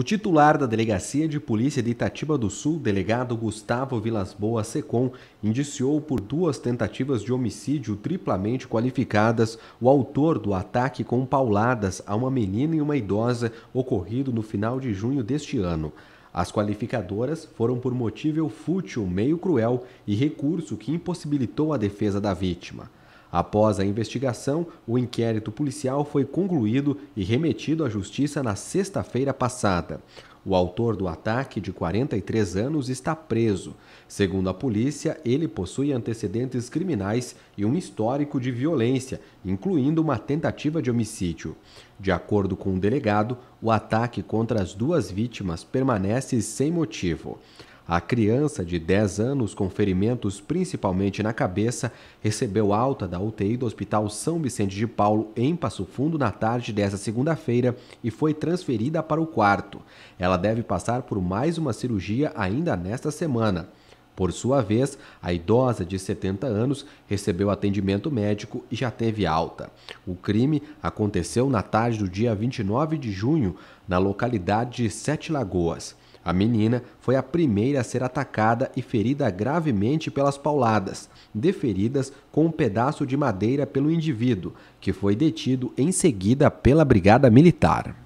O titular da Delegacia de Polícia de Itatiba do Sul, delegado Gustavo Vilas Boas Secom, indiciou por duas tentativas de homicídio triplamente qualificadas o autor do ataque com pauladas a uma menina e uma idosa ocorrido no final de junho deste ano. As qualificadoras foram por motivo fútil, meio cruel e recurso que impossibilitou a defesa da vítima. Após a investigação, o inquérito policial foi concluído e remetido à justiça na sexta-feira passada. O autor do ataque, de 43 anos, está preso. Segundo a polícia, ele possui antecedentes criminais e um histórico de violência, incluindo uma tentativa de homicídio. De acordo com o delegado, o ataque contra as duas vítimas permanece sem motivo. A criança de 10 anos com ferimentos principalmente na cabeça recebeu alta da UTI do Hospital São Vicente de Paulo em Passo Fundo na tarde desta segunda-feira e foi transferida para o quarto. Ela deve passar por mais uma cirurgia ainda nesta semana. Por sua vez, a idosa de 70 anos recebeu atendimento médico e já teve alta. O crime aconteceu na tarde do dia 29 de junho, na localidade de Sete Lagoas. A menina foi a primeira a ser atacada e ferida gravemente pelas pauladas, deferidas com um pedaço de madeira pelo indivíduo, que foi detido em seguida pela Brigada Militar.